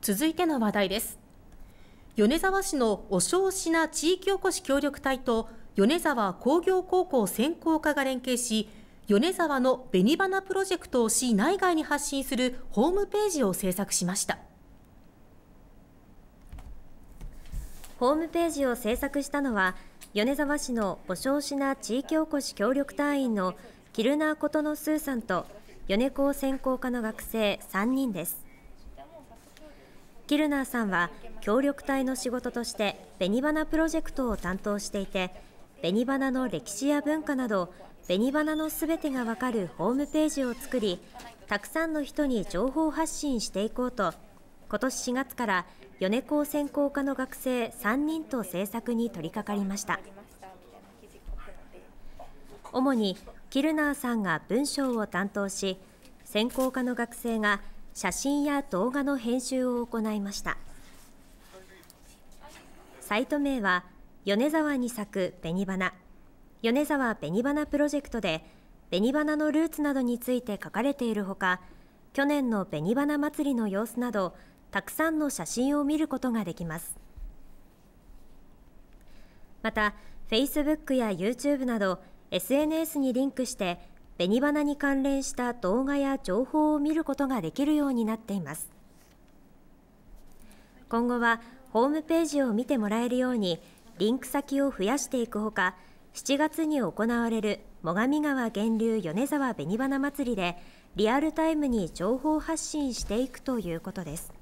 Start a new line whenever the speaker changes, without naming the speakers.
続いての話題です米沢市のお正品地域おこし協力隊と米沢工業高校専攻科が連携し米沢の紅花プロジェクトを市内外に発信するホームページを制作しました
ホームページを制作したのは米沢市のお正品地域おこし協力隊員のキルナーことのスーさんと米高専攻科の学生3人ですキルナーさんは協力隊の仕事として紅花プロジェクトを担当していて紅花の歴史や文化など紅花のすべてがわかるホームページを作りたくさんの人に情報発信していこうと今年4月から米高専攻科の学生3人と制作に取り掛かりました主にキルナーさんが文章を担当し専攻科の学生が写真や動画の編集を行いましたサイト名は米沢に咲く紅花米沢紅花プロジェクトで紅花のルーツなどについて書かれているほか去年の紅花祭りの様子などたくさんの写真を見ることができますまた Facebook や YouTube など SNS にリンクして紅花に関連した動画や情報を見ることができるようになっています今後はホームページを見てもらえるようにリンク先を増やしていくほか7月に行われる最上川源流米沢紅花祭りでリアルタイムに情報発信していくということです